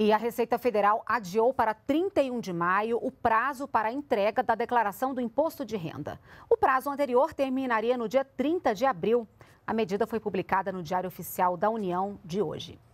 E a Receita Federal adiou para 31 de maio o prazo para a entrega da declaração do imposto de renda. O prazo anterior terminaria no dia 30 de abril. A medida foi publicada no Diário Oficial da União de hoje.